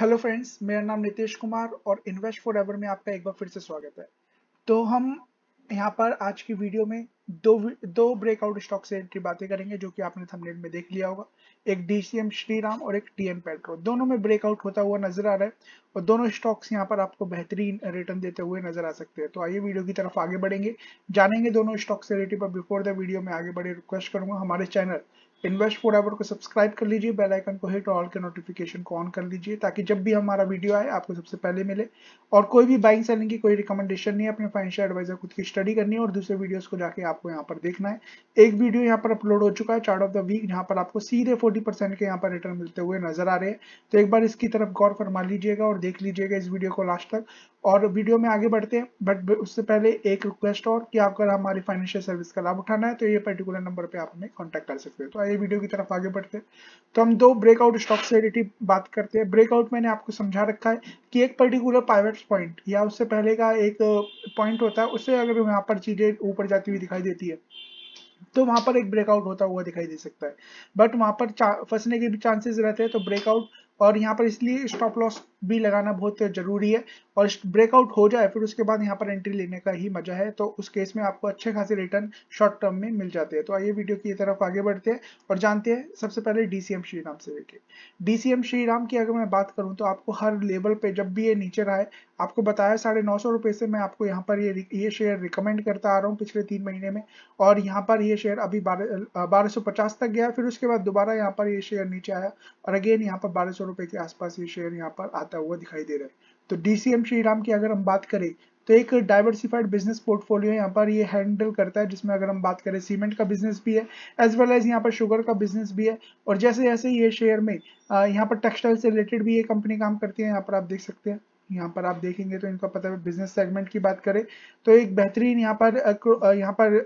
hello friends मेरा नाम नितेश कुमार और इन्वेस्ट फॉर एवर में आपका एक बार फिर से स्वागत है तो हम यहाँ पर आज की वीडियो में दो दो ब्रेकआउट स्टॉक से एंट्री बातें करेंगे जो कि आपने थंबनेल में देख लिया होगा एक डीसीएम श्रीराम और एक टीएम पेट्रो दोनों में ब्रेकआउट होता हुआ नजर आ रहा है और दोनों स्टॉक्स यहाँ पर आपको बेहतरीन रिटर्न देते हुए नजर आ सकते हैं तो आइए वीडियो की तरफ आगे बढ़ेंगे जानेंगे दोनों स्टॉक से रिलेटेड पर बिफोर द वीडियो में आगे बढ़े रिक्वेस्ट करूंगा हमारे चैनल इन्वेस्ट फोर एवर को सब्सक्राइब कर लीजिए बेल आइकन को हिट ऑल के नोटिफिकेशन को ऑन कर लीजिए ताकि जब भी हमारा वीडियो आए आपको सबसे पहले मिले और कोई भी बाइंग सेलिंग की कोई रिकमेंडेशन नहीं है अपने फाइनेंशियल एडवाइजर खुद की स्टडी करनी है और दूसरे वीडियोस को जाके आपको यहाँ पर देखना है एक वीडियो यहाँ पर अपलोड हो चुका है चार्ट ऑफ द वीक जहाँ पर आपको सीधे फोर्टी के यहाँ पर रिटर्न मिलते हुए नजर आ रहे हैं तो एक बार इसकी तरफ गौर फरमा लीजिएगा और देख लीजिएगा इस वीडियो को लास्ट तक और वीडियो में आगे बढ़ते हैं बट उससे पहले एक रिक्वेस्ट और कि आपको हमारी फाइनेंशियल सर्विस का लाभ उठाना है तो ये पर्टिकुलर नंबर पे आप हमें कांटेक्ट कर सकते हैं तो आइए वीडियो की तरफ आगे बढ़ते हैं तो हम दो ब्रेकआउट स्टॉक से रिलेटिव बात करते हैं ब्रेकआउट मैंने आपको समझा रखा है कि एक पर्टिकुलर पाइवेट पॉइंट या उससे पहले का एक पॉइंट होता है उससे अगर यहाँ पर चीजें ऊपर जाती हुई दिखाई देती है तो वहां पर एक ब्रेकआउट होता हुआ दिखाई दे सकता है बट वहां पर फंसने के भी चांसेस रहते हैं तो ब्रेकआउट और यहाँ पर इसलिए स्टॉप लॉस भी लगाना बहुत जरूरी है और ब्रेकआउट हो जाए फिर उसके बाद यहाँ पर एंट्री लेने का ही मजा है तो उस केस में आपको अच्छे खासे रिटर्न शॉर्ट टर्म में मिल जाते हैं तो आइए वीडियो की तरफ आगे बढ़ते हैं और जानते हैं सबसे पहले डीसीएम श्री राम से लेके डीसीएम श्री राम की अगर मैं बात करूँ तो आपको हर लेवल पे जब भी ये नीचे रहा है आपको बताया साढ़े नौ सौ रुपए से मैं आपको यहाँ पर ये ये शेयर रिकमेंड करता आ रहा हूँ पिछले तीन महीने में और यहाँ पर ये शेयर अभी बारह सौ पचास तक गया फिर उसके बाद दोबारा यहाँ पर ये शेयर नीचे आया और अगेन यहाँ पर बारह सौ रुपए के आसपास ये शेयर यहाँ पर आता हुआ दिखाई दे रहा है तो डीसीएम श्री राम की अगर हम बात करें तो एक डाइवर्सिफाइड बिजनेस पोर्टफोलियो यहाँ पर ये हैंडल करता है जिसमें अगर हम बात करें सीमेंट का बिजनेस भी है एज वेल एज यहाँ पर शुगर का बिजनेस भी है और जैसे जैसे ये शेयर में यहाँ पर टेक्सटाइल से रिलेटेड भी ये कंपनी काम करती है यहाँ पर आप देख सकते हैं यहाँ पर आप देखेंगे तो इनका पता है बिजनेस सेगमेंट की बात करें तो एक बेहतरीन यहाँ पर यहाँ पर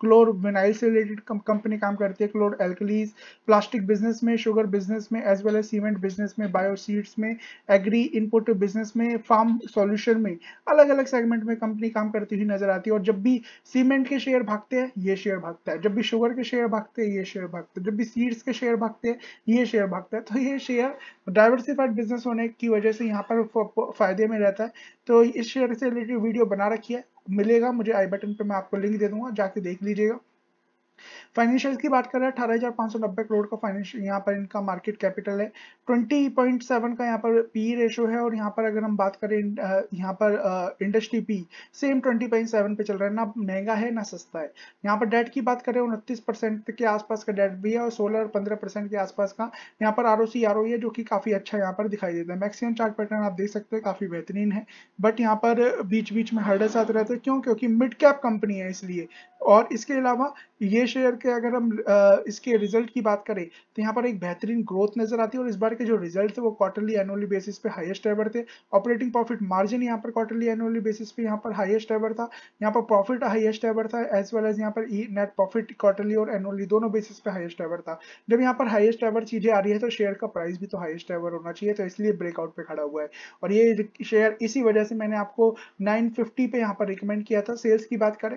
क्लोर विनाइल से रिलेटेड कंपनी काम करती है क्लोर एल्कलीज प्लास्टिक बिजनेस में शुगर बिजनेस में as well as cement business में बायोसीड्स में एग्री इनपुट बिजनेस में फार्म सॉल्यूशन में अलग अलग सेगमेंट में कंपनी काम करती हुई नजर आती है और जब भी सीमेंट के शेयर भागते हैं ये शेयर भागता है जब भी शुगर के शेयर भागते हैं ये शेयर भागते हैं जब भी सीड्स के शेयर भागते हैं ये शेयर भागता है तो ये शेयर डाइवर्सिफाइड बिजनेस होने की वजह से यहाँ पर फ़ायदे में रहता है तो इस शेयर से रिलेटेड वीडियो बना रखी है मिलेगा मुझे आई बटन पर मैं आपको लिंक दे दूंगा जाके देख लीजिएगा फाइनेंशियल की बात करें अठारह हजार पांच सौ नब्बे करोड़ का फाइनेंशियल यहाँ पर इनका मार्केट कैपिटल है ट्वेंटी पॉइंट सेवन का यहाँ पर पी रेशो है और यहाँ पर अगर हम बात करें यहाँ पर industry P same twenty point seven पे चल रहा है ना महंगा है ना सस्ता है यहाँ पर डेट की बात करें उनतीस परसेंट के आसपास का डेट भी है और सोलह और पंद्रह परसेंट के आसपास का यहाँ पर R O C R O है जो की काफी अच्छा यहाँ पर दिखाई देता है मैक्सिमम चार्ट पैटर्न आप देख सकते हैं काफी बेहतरीन है बट यहाँ पर बीच बीच में हर्डल्स आते रहते हैं क्यों क्योंकि मिड कैप कंपनी है इसलिए और इसके अलावा ये शेयर के अगर हम इसके रिजल्ट की बात करें तो यहाँ पर एक बेहतरीन ग्रोथ नजर आती है और इस बार के जो रिजल्ट थे वो क्वार्टरली एनुअली बेसिस पे हाईएस्ट एवर थे ऑपरेटिंग प्रॉफिट मार्जिन यहाँ पर क्वार्टरली एनुअली बेसिस पे यहाँ पर हाईएस्ट एवर था यहाँ पर प्रॉफिट हाईएस्ट एवर था एज वेल एज यहाँ पर नेट प्रॉफिट क्वार्टरली और एनुअली दोनों बेसिस पे हाईएस्ट एवर था जब यहाँ पर हाईएस्ट एवर चीजें आ रही है तो शेयर का प्राइस भी तो हाईएस्ट एवर होना चाहिए तो इसलिए ब्रेकआउट पे खड़ा हुआ है और ये शेयर इसी वजह से मैंने आपको 950 पे यहाँ पर रिकमेंड किया था सेल्स की बात करें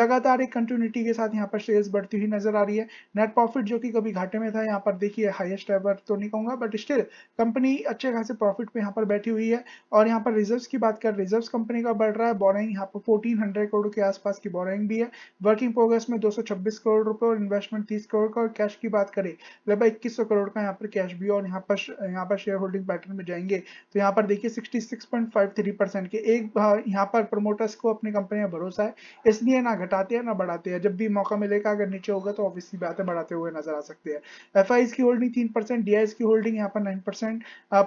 लगातार एक कंटिन्यूटी के साथ यहाँ पर शेयर बढ़ती हुई नजर आ रही है नेट प्रॉफिट जो कि कभी घाटे में था यहाँ पर देखिए हाईएस्ट एवर तो नहीं कहूंगा बट स्टिल कंपनी अच्छे खासे प्रॉफिट पे यहाँ पर बैठी हुई है और यहाँ पर रिजर्व की बात कर रिजर्व कंपनी का बढ़ रहा है बोरिंग यहाँ पर फोर्टीन करोड़ के आसपास की बोरिंग भी है वर्किंग प्रोग्रेस में दो करोड़ रुपए और इन्वेस्टमेंट तीस करोड़ का और कैश की बात करें लगभग इक्कीस करोड़ का यहाँ पर कैश भी और यहाँ पर यहाँ पर शेयर होल्डिंग पैटर्न में जाएंगे तो यहाँ पर देखिए सिक्सटी परसेंट के एक यहाँ पर प्रमोटर्स को अपनी कंपनी में भरोसा है इसलिए ना घटाते हैं ना बढ़ाते हैं जब भी मौका मिलेगा अगर नीचे होगा तो ऑब्वियसली बातें बढ़ाते हुए नजर आ सकते हैं एफ की होल्डिंग तीन परसेंट डी की होल्डिंग यहाँ पर नाइन परसेंट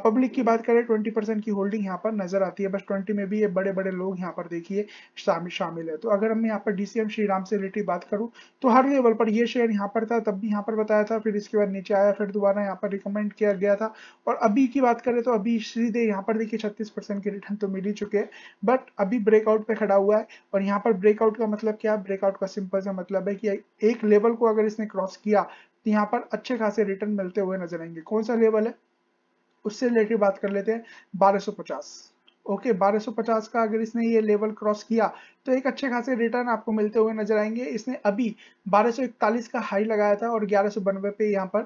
पब्लिक की बात करें ट्वेंटी परसेंट की होल्डिंग यहाँ पर नजर आती है बस ट्वेंटी में भी ये बड़े बड़े लोग यहाँ पर देखिए शामिल है तो अगर हम यहाँ पर डीसीएम श्री से रिलेटेड बात करूँ तो हर लेवल पर ये शेयर यहाँ पर था तब भी यहाँ पर बताया था फिर इसके बाद नीचे आया फिर दोबारा यहाँ पर रिकमेंड किया गया था और अभी की बात करें तो अभी सीधे यहाँ पर देखिए छत्तीस के रिटर्न तो मिल ही चुके हैं बट अभी ब्रेकआउट पे खड़ा हुआ है और यहाँ पर ब्रेकआउट का मतलब क्या ब्रेकआउट का सिंपल सा मतलब है कि एक लेवल को अगर इसने क्रॉस किया तो यहाँ पर अच्छे खासे रिटर्न मिलते हुए नजर आएंगे कौन सा लेवल है उससे रिलेटेड बात कर लेते हैं बारह ओके okay, 1250 का अगर इसने ये लेवल क्रॉस किया तो एक अच्छे खासे रिटर्न आपको मिलते हुए नजर आएंगे इसने अभी 1241 का हाई लगाया था और ग्यारह सौ पे यहाँ पर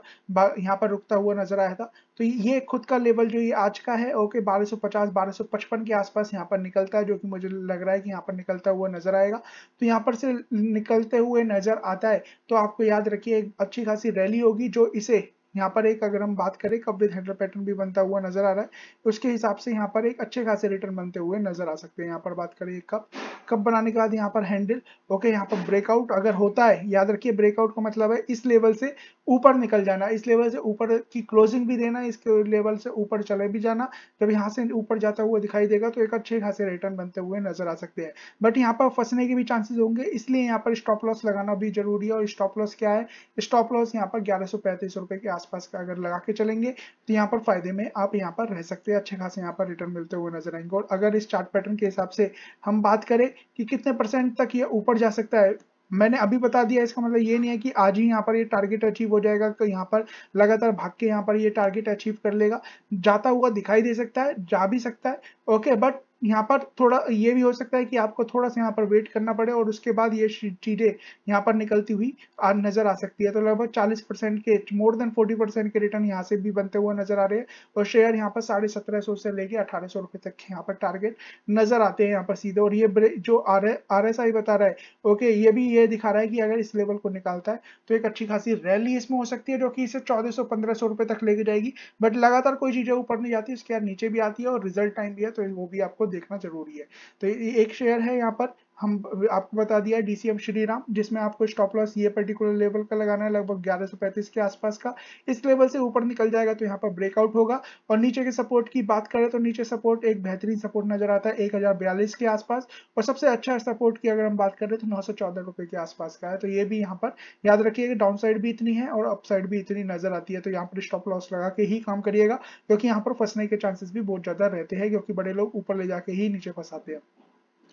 यहाँ पर रुकता हुआ नजर आया था तो ये खुद का लेवल जो ये आज का है ओके 1250 1255 के आसपास यहाँ पर निकलता है जो कि मुझे लग रहा है कि यहाँ पर निकलता हुआ नजर आएगा तो यहाँ पर से निकलते हुए नजर आता है तो आपको याद रखिए अच्छी खासी रैली होगी जो इसे यहाँ पर एक अगर हम बात करें कब विद हेडर पैटर्न भी बनता हुआ नजर आ रहा है उसके हिसाब से यहाँ पर एक अच्छे खासे रिटर्न बनते हुए नजर आ सकते हैं यहाँ पर बात करें कब कब बनाने के बाद यहाँ पर हैंडल ओके यहाँ पर ब्रेकआउट अगर होता है याद रखिए ब्रेकआउट का मतलब है इस लेवल से ऊपर निकल जाना इस लेवल से ऊपर की क्लोजिंग भी देना इसके लेवल से ऊपर चले भी जाना जब यहाँ से ऊपर जाता हुआ दिखाई देगा तो एक अच्छे खासे रिटर्न बनते हुए नजर आ सकते हैं बट यहाँ पर फंसने के भी चांसेस होंगे इसलिए यहाँ पर स्टॉप लॉस लगाना भी जरूरी है और स्टॉप लॉस क्या है स्टॉप लॉस यहाँ पर ग्यारह सौ पैंतीस रुपए के आसपास का अगर लगा के चलेंगे तो यहाँ पर फायदे में आप यहाँ पर रह सकते हैं अच्छे खासे यहाँ पर रिटर्न मिलते हुए नजर आएंगे और अगर इस चार्ट पैटर्न के हिसाब से हम बात करें कि कितने परसेंट तक ये ऊपर जा सकता है मैंने अभी बता दिया इसका मतलब ये नहीं है कि आज ही यहाँ पर ये टारगेट अचीव हो जाएगा तो यहाँ पर लगातार भाग के यहाँ पर ये टारगेट अचीव कर लेगा जाता हुआ दिखाई दे सकता है जा भी सकता है ओके बट यहाँ पर थोड़ा ये भी हो सकता है कि आपको थोड़ा सा यहाँ पर वेट करना पड़े और उसके बाद ये चीज़ें यहाँ पर निकलती हुई आ, नजर आ सकती है तो लगभग 40 परसेंट के मोर देन 40 परसेंट के रिटर्न यहाँ से भी बनते हुए नजर आ रहे हैं और शेयर यहाँ पर साढ़े सत्रह सौ से लेके अठारह सौ रुपए तक यहाँ पर टारगेट नजर आते हैं यहाँ पर सीधे और ये जो आर आर एस आई बता रहा है ओके ये भी ये दिखा रहा है कि अगर इस लेवल को निकालता है तो एक अच्छी खासी रैली इसमें हो सकती है जो की इसे चौदह सौ पंद्रह सौ तक लेके जाएगी बट लगातार कोई चीज़ें ऊपर नहीं जाती उसके बाद नीचे भी आती है और रिजल्ट टाइम भी है तो वो भी आपको देखना जरूरी है तो एक शेयर है यहाँ पर हम आपको बता दिया डीसीएम श्री राम जिसमें आपको स्टॉप लॉस ये पर्टिकुलर लेवल का लगाना है लगभग 1135 के आसपास का इस लेवल से ऊपर निकल जाएगा तो यहाँ पर ब्रेकआउट होगा और नीचे के सपोर्ट की बात करें तो नीचे सपोर्ट एक बेहतरीन सपोर्ट नजर आता है एक के आसपास और सबसे अच्छा सपोर्ट की अगर हम बात करें तो नौ रुपए के आसपास का है तो ये भी यहाँ पर याद रखिएगा डाउन साइड भी इतनी है और अप साइड भी इतनी नजर आती है तो यहाँ पर स्टॉप लॉस लगा के ही काम करिएगा क्योंकि यहाँ पर फंसने के चांसेस भी बहुत ज्यादा रहते हैं क्योंकि बड़े लोग ऊपर ले जाके ही नीचे फंसाते हैं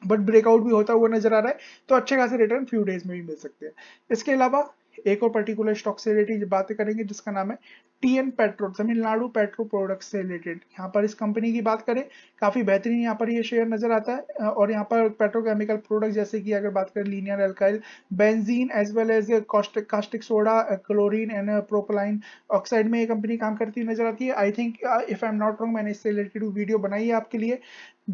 बट ब्रेकआउट भी होता हुआ नजर आ रहा है तो अच्छे खासे रिटर्न फ्यू डेज में भी मिल सकते हैं इसके अलावा एक और पर्टिकुलर स्टॉक से रिलेटेड बातें करेंगे जिसका नाम है TN petro Tamil Nadu petro product से रिलेटेड यहाँ पर इस कंपनी की बात करें काफी बेहतरीन यहाँ पर ये शेयर नजर आता है और यहाँ पर पेट्रोकेमिकल प्रोडक्ट जैसे कि अगर बात करें linear alkyl benzene as well as caustic soda chlorine and propylene oxide में ये कंपनी काम करती नजर आती है I think if I am not wrong मैंने इससे रिलेटेड वीडियो बनाई है आपके लिए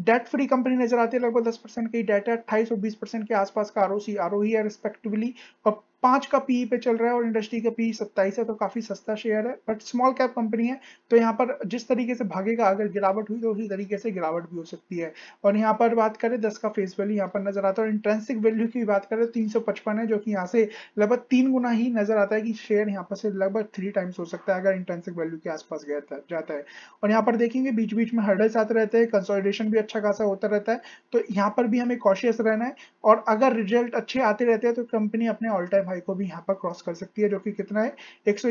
डेट फ्री कंपनी नजर आती है लगभग दस परसेंट की डेट है अट्ठाईस और बीस परसेंट के आसपास का आरओसी आरओई e है रिस्पेक्टिवली और पांच का पीई e पे चल रहा है और इंडस्ट्री का पीई e सत्ताईस है तो काफी सस्ता शेयर है but but small cap company है तो यहाँ पर जिस तरीके से भागेगा अगर गिरावट हुई तो उसी तरीके से गिरावट भी हो सकती है और यहाँ पर बात करें दस का फेस वैल्यू यहाँ पर नजर आता है और इंट्रेंसिक वैल्यू की बात करें तीन सौ पचपन है जो कि यहाँ से लगभग तीन गुना ही नजर आता है कि शेयर यहाँ पर से लगभग थ्री टाइम्स हो सकता है अगर इंट्रेंसिक वैल्यू के आसपास गया जाता है और यहाँ पर देखेंगे बीच बीच में हर्डल्स आते रहते हैं कंसोलिडेशन भी अच्छा खासा होता रहता है तो यहाँ पर भी हमें कॉशियस रहना है और अगर रिजल्ट अच्छे आते रहते हैं तो कंपनी अपने ऑल टाइम हाई को भी यहाँ पर क्रॉस कर सकती है जो कि कितना है एक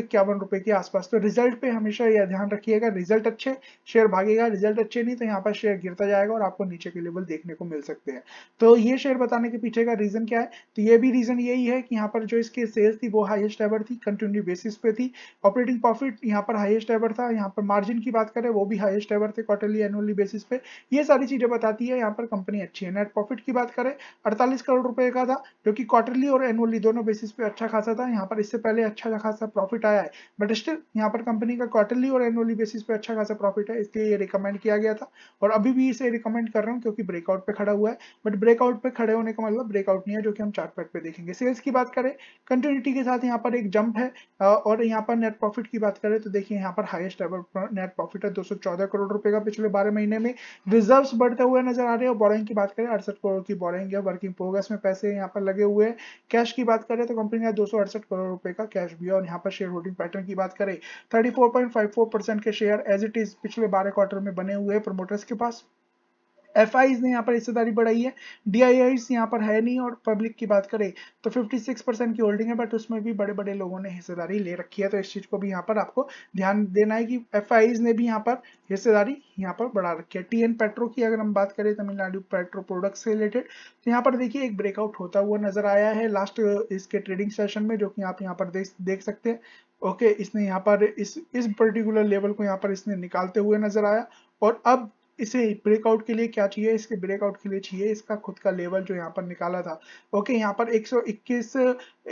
रुपए के आसपास तो तो रिजल्ट पे हमेशा यह ध्यान रखिएगा रिजल्ट अच्छे शेयर भागेगा रिजल्ट अच्छे नहीं तो यहाँ पर शेयर गिरता जाएगा और आपको नीचे के लेवल देखने को मिल सकते हैं तो ये शेयर बताने के पीछे का रीजन क्या है तो ये भी रीजन यही है कि यहाँ पर जो इसके सेल्स थी वो हाइएस्ट एवर थी कंटिन्यू बेसिस पे थी ऑपरेटिंग प्रॉफिट यहाँ पर हाइएस्ट एवर था यहाँ पर मार्जिन की बात करें वो भी हाइएस्ट एवर थे क्वार्टरली एनुअली बेसिस पे ये सारी चीजें बताती है यहाँ पर कंपनी अच्छी है नेट प्रॉफिट की बात करें अड़तालीस करोड़ रुपए का था जो कि क्वार्टरली और एनुअली दोनों बेसिस पे अच्छा खासा था यहाँ पर इससे पहले अच्छा खासा प्रॉफिट आया है बट स्टिल यहाँ पर कंपनी का क्वार्टरली और एनुअली बेसिस पे अच्छा खासा प्रॉफिट है इसलिए ये रिकमेंड किया गया था और अभी भी इसे रिकमेंड कर रहा हूँ क्योंकि ब्रेकआउट पे खड़ा हुआ है बट ब्रेकआउट पे खड़े होने का मतलब ब्रेकआउट नहीं है जो कि हम चार्ट पैट पे देखेंगे सेल्स की बात करें कंटिन्यूटी के साथ यहाँ पर एक जंप है और यहाँ पर नेट प्रॉफिट की बात करें तो देखिए यहाँ पर हाइस्ट एवर नेट प्रॉफिट है दो करोड़ रुपए का पिछले बारह महीने में रिजर्व बढ़ते हुए नजर आ रहे हैं बोरिंग की बात करें अड़सठ करोड़ की बोरिंग है वर्किंग प्रोग्रेस में पैसे यहाँ पर लगे हुए हैं कैश की बात करें तो कंपनी का दो करोड़ रुपए का कैश भी है और यहाँ पर शेयर होल्डिंग पैटर्न की बात करें 34.54 के शेयर एज इट इज पिछले 12 क्वार्टर में बने हुए प्रमोटर्स के पास एफ ने यहाँ पर हिस्सेदारी बढ़ाई है डी यहाँ पर है नहीं और पब्लिक की बात करें तो 56 परसेंट की होल्डिंग है बट उसमें भी बड़े बड़े लोगों ने हिस्सेदारी ले रखी है तो इस चीज को भी यहाँ पर आपको ध्यान देना है कि एफ ने भी यहाँ पर हिस्सेदारी यहाँ पर बढ़ा रखी है टी पेट्रो की अगर हम बात करें तमिलनाडु पेट्रो प्रोडक्ट से रिलेटेड तो यहाँ पर देखिए एक ब्रेकआउट होता हुआ नजर आया है लास्ट इसके ट्रेडिंग सेशन में जो कि आप यहाँ पर देख सकते हैं ओके इसने यहाँ पर इस इस पर्टिकुलर लेवल को यहाँ पर इसने निकालते हुए नजर आया और अब इसे ब्रेकआउट के लिए क्या चाहिए इसके ब्रेकआउट के लिए चाहिए इसका खुद का लेवल जो यहाँ पर निकाला था ओके यहाँ पर 121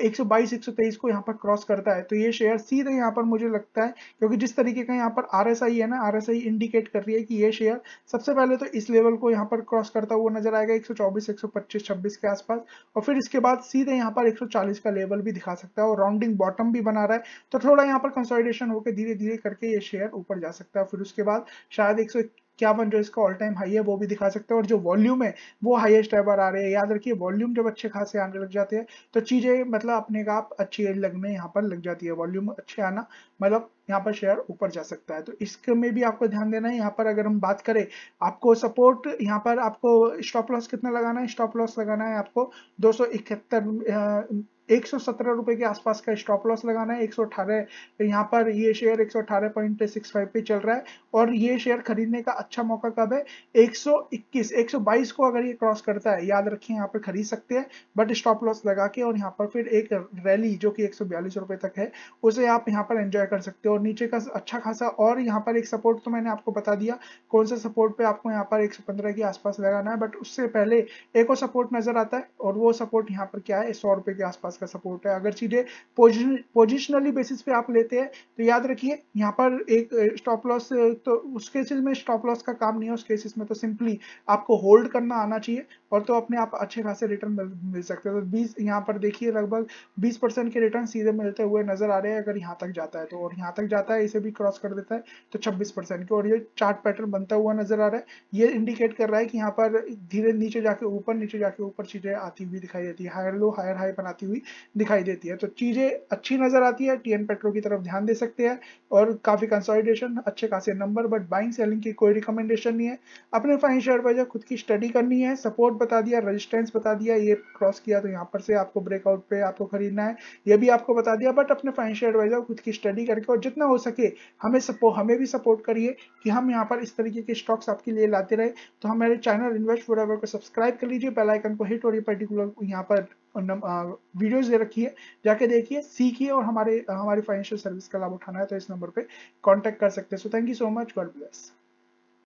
122 123 को यहाँ पर क्रॉस करता है तो ये शेयर सीधे यहाँ पर मुझे लगता है क्योंकि जिस तरीके का यहाँ पर आरएसआई है ना आरएसआई इंडिकेट कर रही है कि ये शेयर सबसे पहले तो इस लेवल को यहाँ पर क्रॉस करता हुआ नजर आएगा एक सौ 26 के आसपास और फिर इसके बाद सीधे यहाँ पर एक का लेवल भी दिखा सकता है और राउंडिंग बॉटम भी बना रहा है तो थोड़ा यहाँ पर कंसोलिडेशन होकर धीरे धीरे करके ये शेयर ऊपर जा सकता है फिर उसके बाद शायद एक इक्यावन जो इसका ऑल टाइम हाई है वो भी दिखा सकते हैं और जो वॉल्यूम है वो हाईएस्ट एवर आ रहे हैं याद रखिए वॉल्यूम जब अच्छे खासे आने लग जाते हैं तो चीजें मतलब अपने आप अच्छी लगने यहाँ पर लग जाती है वॉल्यूम अच्छे आना मतलब यहाँ पर शेयर ऊपर जा सकता है तो इसके में भी आपको ध्यान देना है यहाँ पर अगर हम बात करें आपको सपोर्ट यहाँ पर आपको स्टॉप लॉस कितना लगाना है स्टॉप लॉस लगाना है आपको दो सौ इकहत्तर एक सौ सत्रह रुपए के आसपास का स्टॉप लॉस लगाना है एक सौ अठारह यहाँ पर ये शेयर एक सौ अठारह पॉइंट सिक्स फाइव पे चल रहा है और ये शेयर खरीदने का अच्छा मौका कब है एक सौ इक्कीस एक सौ बाईस को अगर ये क्रॉस करता है याद रखिए यहाँ पर खरीद सकते हैं बट स्टॉप लॉस लगा के और यहाँ पर फिर एक रैली जो कि एक सौ बयालीस रुपए तक है उसे आप यहाँ पर एंजॉय कर सकते हो और नीचे का अच्छा खासा और यहाँ पर एक सपोर्ट तो मैंने आपको बता दिया कौन सा सपोर्ट पे आपको यहाँ पर 115 के आसपास लगाना है बट उससे पहले एक और सपोर्ट नजर आता है और वो सपोर्ट यहाँ पर क्या है सौ रुपए के आसपास का सपोर्ट है अगर सीधे पोजिशनली बेसिस पे आप लेते हैं तो याद रखिए यहाँ पर एक स्टॉप लॉस तो उस केसेस में स्टॉप लॉस का काम नहीं है उस केसेस में तो सिंपली आपको होल्ड करना आना चाहिए और तो अपने आप अच्छे खासे रिटर्न मिल सकते हैं तो बीस यहाँ पर देखिए लगभग बीस के रिटर्न सीधे मिलते हुए नजर आ रहे हैं अगर यहाँ तक जाता है तो और यहाँ तक जाता है इसे भी क्रॉस कर देता है तो 26 परसेंट की और ये चार्ट पैटर्न बनता हुआ नजर आ रहा है ये इंडिकेट कर रहा है कि यहाँ पर धीरे नीचे जाके ऊपर नीचे जाके ऊपर चीजें आती हुई दिखाई देती है हायर लो हायर हाई बनाती हुई दिखाई देती है तो चीजें अच्छी नजर आती है टी एन पेट्रो की तरफ ध्यान दे सकते हैं और काफी कंसोलिडेशन अच्छे खासे नंबर बट बाइंग सेलिंग की कोई रिकमेंडेशन नहीं है अपने फाइनेंशियल शेयर खुद की स्टडी करनी है सपोर्ट बता दिया रजिस्टेंस बता दिया ये क्रॉस किया तो यहाँ पर से आपको ब्रेकआउट पे आपको खरीदना है ये भी आपको बता दिया बट अपने फाइनेंशियल एडवाइजर खुद की स्टडी करके और जितना हो सके हमें सपोर्ट हमें भी सपोर्ट करिए कि हम यहाँ पर इस तरीके के स्टॉक्स आपके लिए लाते रहे तो हमारे चैनल इन्वेस्ट फोर को सब्सक्राइब कर लीजिए बेल आइकन को हिट और ये पर्टिकुलर यहाँ पर वीडियोस दे रखी है जाके देखिए सीखिए और हमारे हमारी फाइनेंशियल सर्विस का लाभ उठाना है तो इस नंबर पर कॉन्टेक्ट कर सकते हैं so thank you so much God bless